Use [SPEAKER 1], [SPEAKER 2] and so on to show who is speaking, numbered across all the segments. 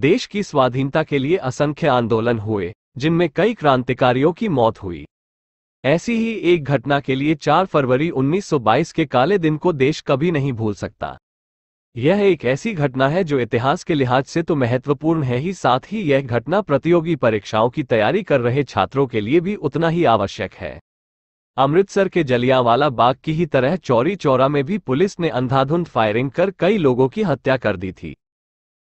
[SPEAKER 1] देश की स्वाधीनता के लिए असंख्य आंदोलन हुए जिनमें कई क्रांतिकारियों की मौत हुई ऐसी ही एक घटना के लिए 4 फरवरी 1922 के काले दिन को देश कभी नहीं भूल सकता यह एक ऐसी घटना है जो इतिहास के लिहाज से तो महत्वपूर्ण है ही साथ ही यह घटना प्रतियोगी परीक्षाओं की तैयारी कर रहे छात्रों के लिए भी उतना ही आवश्यक है अमृतसर के जलियांवाला बाग की ही तरह चौरी चौरा में भी पुलिस ने अंधाधुंध फायरिंग कर कई लोगों की हत्या कर दी थी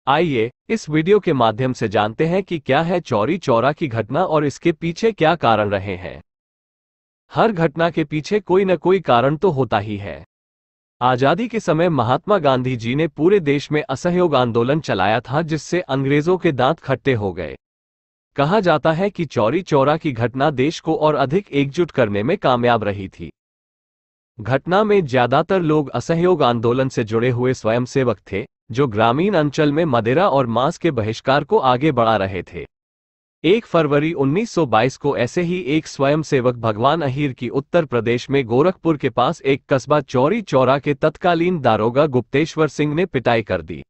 [SPEAKER 1] आइए इस वीडियो के माध्यम से जानते हैं कि क्या है चौरी चौरा की घटना और इसके पीछे क्या कारण रहे हैं हर घटना के पीछे कोई न कोई कारण तो होता ही है आजादी के समय महात्मा गांधी जी ने पूरे देश में असहयोग आंदोलन चलाया था जिससे अंग्रेजों के दांत खट्टे हो गए कहा जाता है कि चौरी चौरा की घटना देश को और अधिक एकजुट करने में कामयाब रही थी घटना में ज्यादातर लोग असहयोग आंदोलन से जुड़े हुए स्वयंसेवक थे जो ग्रामीण अंचल में मदिरा और मांस के बहिष्कार को आगे बढ़ा रहे थे एक फरवरी 1922 को ऐसे ही एक स्वयंसेवक भगवान अहिर की उत्तर प्रदेश में गोरखपुर के पास एक कस्बा चौरी चौरा के तत्कालीन दारोगा गुप्तेश्वर सिंह ने पिटाई कर दी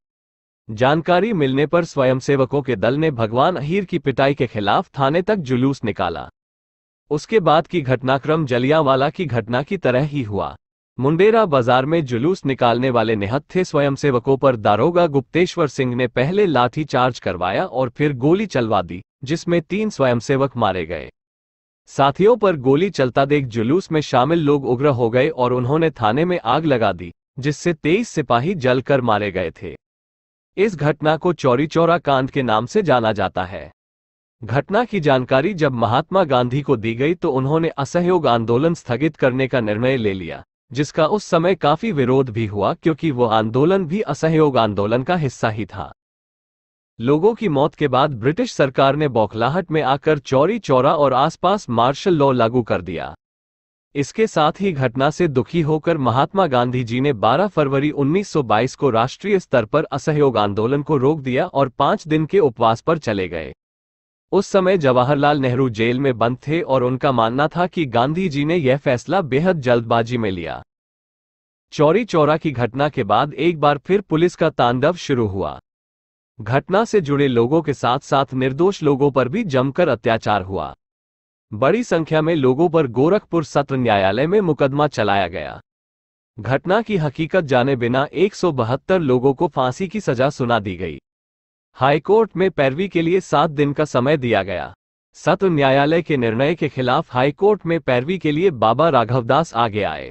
[SPEAKER 1] जानकारी मिलने पर स्वयंसेवकों के दल ने भगवान अहिर की पिटाई के खिलाफ थाने तक जुलूस निकाला उसके बाद की घटनाक्रम जलियावाला की घटना की तरह ही हुआ मुंडेरा बाजार में जुलूस निकालने वाले निहत्थे स्वयंसेवकों पर दारोगा गुप्तेश्वर सिंह ने पहले लाठी चार्ज करवाया और फिर गोली चलवा दी जिसमें तीन स्वयंसेवक मारे गए साथियों पर गोली चलता देख जुलूस में शामिल लोग उग्र हो गए और उन्होंने थाने में आग लगा दी जिससे तेईस सिपाही जलकर मारे गए थे इस घटना को चौरी चौरा कांड के नाम से जाना जाता है घटना की जानकारी जब महात्मा गांधी को दी गई तो उन्होंने असहयोग आंदोलन स्थगित करने का निर्णय ले लिया जिसका उस समय काफी विरोध भी हुआ क्योंकि वो आंदोलन भी असहयोग आंदोलन का हिस्सा ही था लोगों की मौत के बाद ब्रिटिश सरकार ने बौखलाहट में आकर चौरी चौरा और आसपास मार्शल लॉ लागू कर दिया इसके साथ ही घटना से दुखी होकर महात्मा गांधी जी ने 12 फरवरी 1922 को राष्ट्रीय स्तर पर असहयोग आंदोलन को रोक दिया और पांच दिन के उपवास पर चले गए उस समय जवाहरलाल नेहरू जेल में बंद थे और उनका मानना था कि गांधी जी ने यह फैसला बेहद जल्दबाजी में लिया चौरी चौरा की घटना के बाद एक बार फिर पुलिस का तांडव शुरू हुआ घटना से जुड़े लोगों के साथ साथ निर्दोष लोगों पर भी जमकर अत्याचार हुआ बड़ी संख्या में लोगों पर गोरखपुर सत्र न्यायालय में मुकदमा चलाया गया घटना की हकीकत जाने बिना एक लोगों को फांसी की सजा सुना दी गई हाईकोर्ट में पैरवी के लिए सात दिन का समय दिया गया सत्र न्यायालय के निर्णय के खिलाफ हाईकोर्ट में पैरवी के लिए बाबा राघवदास आगे आए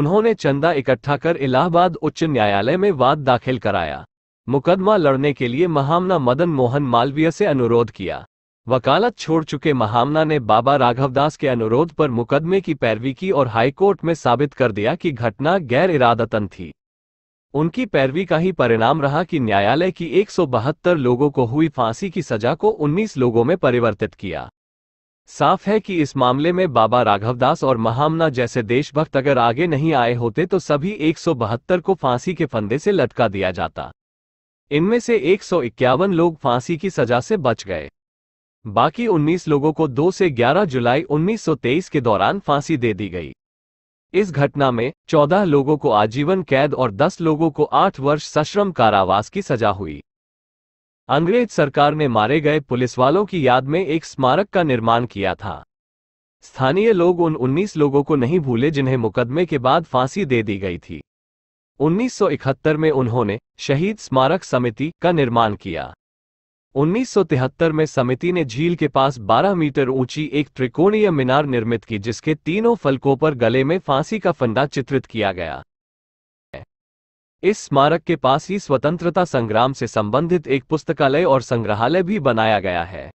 [SPEAKER 1] उन्होंने चंदा इकट्ठा कर इलाहाबाद उच्च न्यायालय में वाद दाखिल कराया मुकदमा लड़ने के लिए महामना मदन मोहन मालवीय से अनुरोध किया वकालत छोड़ चुके महामना ने बाबा राघवदास के अनुरोध पर मुकदमे की पैरवी की और हाईकोर्ट में साबित कर दिया कि घटना गैर इरादतन थी उनकी पैरवी का ही परिणाम रहा कि न्यायालय की एक लोगों को हुई फांसी की सजा को 19 लोगों में परिवर्तित किया साफ है कि इस मामले में बाबा राघवदास और महामना जैसे देशभक्त अगर आगे नहीं आए होते तो सभी एक को फांसी के फंदे से लटका दिया जाता इनमें से एक लोग फांसी की सजा से बच गए बाकी 19 लोगों को 2 से 11 जुलाई 1923 के दौरान फांसी दे दी गई इस घटना में 14 लोगों को आजीवन कैद और 10 लोगों को 8 वर्ष सश्रम कारावास की सजा हुई अंग्रेज सरकार ने मारे गए पुलिस वालों की याद में एक स्मारक का निर्माण किया था स्थानीय लोग उन 19 लोगों को नहीं भूले जिन्हें मुकदमे के बाद फांसी दे दी गई थी 1971 में उन्होंने शहीद स्मारक समिति का निर्माण किया 1973 में समिति ने झील के पास 12 मीटर ऊंची एक त्रिकोणीय मीनार निर्मित की जिसके तीनों फलकों पर गले में फांसी का फंदा चित्रित किया गया इस स्मारक के पास ही स्वतंत्रता संग्राम से संबंधित एक पुस्तकालय और संग्रहालय भी बनाया गया है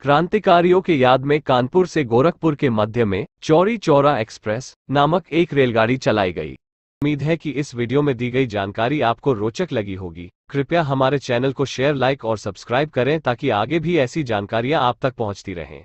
[SPEAKER 1] क्रांतिकारियों के याद में कानपुर से गोरखपुर के मध्य में चौरी चौरा एक्सप्रेस नामक एक रेलगाड़ी चलाई गई उम्मीद है कि इस वीडियो में दी गई जानकारी आपको रोचक लगी होगी कृपया हमारे चैनल को शेयर लाइक और सब्सक्राइब करें ताकि आगे भी ऐसी जानकारियां आप तक पहुंचती रहें